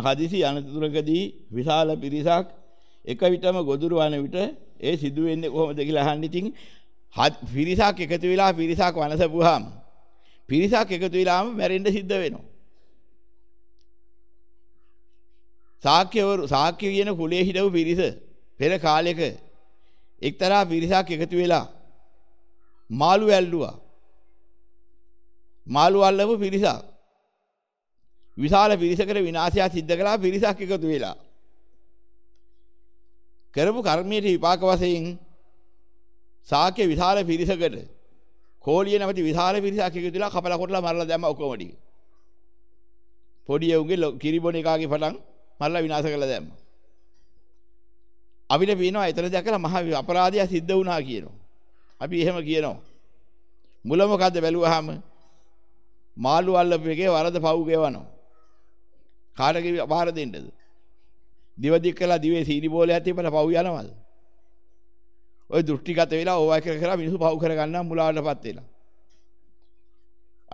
හදිසි අනතුරකදී විශාල පිරිසක් එක විටම ගොදුරු වන විට ඒ සිදු වෙන්නේ කොහොමද කියලා අහන්න ඉතින් පිරිසක් එකතු වෙලා පිරිසක් වනසපුවාම පිරිසක් එකතු වෙලාම මැරෙන්න සිද්ධ වෙනවා සාක්‍යවරු සාක්‍ය කියන කුලේ හිටපු පිරිස පෙර කාලෙක එක්තරා පිරිසක් එකතු වෙලා මාළු ඇල්ලුවා මාළු අල්ලපු පිරිසක් විශාල පිරිසකට විනාශයක් සිද්ධ කළා පිරිසක් එකතු වෙලා කරපු කර්මයේ විපාක වශයෙන් සාක්‍ය විශාල පිරිසකට කෝලිය නැමැති විශාල පිරිසක් එකතු වෙලා කපලා කොටලා මරලා දැම්ම ඔක්කොම ටික පොඩි යෝගේ කිරිබොන එකාගේ පටන් මරලා විනාශ කළා දැම්ම අපිට පේනවා එතන දැකලා මහ අපරාධය සිද්ධ වුණා කියනවා අපි එහෙම කියනවා මුල මොකද්ද බැලුවාම මාළු අල්ලපු එකේ වරද පව් ගෙවනවා. කාටගේ වහර දෙන්නද? දිව දික් කළා දිවේ සීනි බෝලේ ඇතිපල පව් යනවල්. ওই දෘෂ්ටිගත වෙලා ඕවා කර කර මිනිස්සු පව් කර ගන්න මුලාවටපත් වෙලා.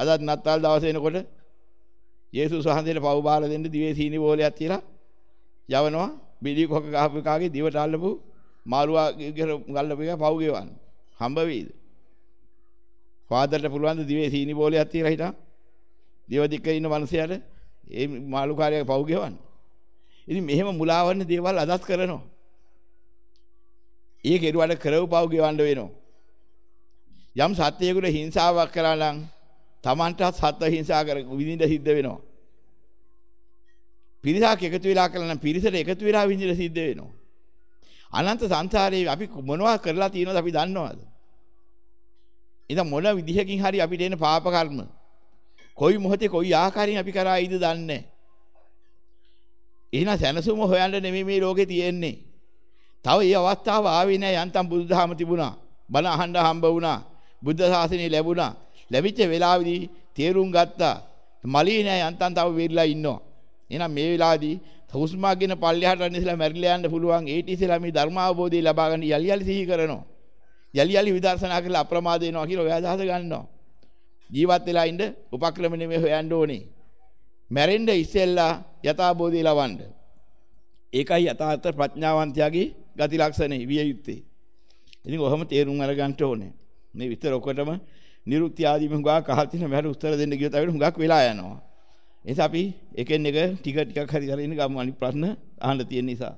අදත් නත්තාල් දවසේ එනකොට යේසුස් වහන්සේට පව් බාර දෙන්න දිවේ සීනි බෝලයක් තියලා යවනවා බිලි කොක ගහපු කාගේ දිවට අල්ලපු මාළුවා ගල්ලපු එක පව් ගෙවන්න. හම්බ වෙයිද? ෆාදර්ට පුළුවන් දිවේ සීනි බෝලයක් තියලා හිටා. දිව දික ඉන්න මිනිසයාට ඒ මාළුකාරයා පව් ගෙවන්න. ඉතින් මෙහෙම මුලාවන්න දේවල් අදත් කරනවා. ඒ කෙරුවට කරව පව් ගෙවන්න වෙනවා. යම් සත්‍යයකට හිංසාවක් කරා නම් Tamanටත් සත්ව හිංසා කර විඳින්න සිද්ධ වෙනවා. පිරිසක් එකතු වෙලා කළා නම් පිරිසට එකතු වෙලා විඳින සිද්ධ වෙනවා. අනන්ත සංසාරයේ අපි මොනවා කරලා තියෙනවද අපි දන්නවද? ඉතින් මොන විදිහකින් හරි අපිට එන පාප කර්ම කොයි මොහොතේ කොයි ආකාරයෙන් අපි කරා ඉද දන්නේ එහෙනම් සැනසුම හොයන්න නෙමෙයි මේ ලෝකේ තියෙන්නේ. තව මේ අවස්ථාව ආවේ නැහැ යන්තම් බුදුදහම තිබුණා. බණ අහන්න හම්බ වුණා. බුද්ධ ශාසනය ලැබුණා. ලැබිච්ච වෙලාවේදී තේරුම් ගත්තා. මලී නැහැ යන්තම් තව වෙරිලා ඉන්නවා. එහෙනම් මේ වෙලාවේදී හුස්මාගෙන පල්ලෙහාට යන ඉස්සලා මැරිලා යන්න පුළුවන්. ඒටි ඉස්සලා මේ ධර්ම අවබෝධය ලබා ගන්න යලි යලි සිහි කරනවා. යලි යලි විදර්ශනා කරලා අප්‍රමාද වෙනවා කියලා ඔය අදහස ගන්නවා. ජීවත් වෙලා ඉන්න උපක්‍රම නෙමෙයි හොයන්න ඕනේ. මැරෙන්න ඉස්සෙල්ලා යථාබෝධය ලවන්න. ඒකයි යථාර්ථ ප්‍රඥාවන්තයාගේ ගති ලක්ෂණේ විය යුත්තේ. ඉතින් ඔහම තේරුම් අරගන්න ඕනේ. මේ විතර ඔකටම නිරුක්ති ආදීම හුඟක් අහලා තියෙන මට උත්තර දෙන්න ගියොත් අපිට හුඟක් වෙලා යනවා. එනිසා අපි එකෙන් එක ටික ටිකක් හරි කරගෙන ගමු අනිත් ප්‍රශ්න අහන්න තියෙන නිසා.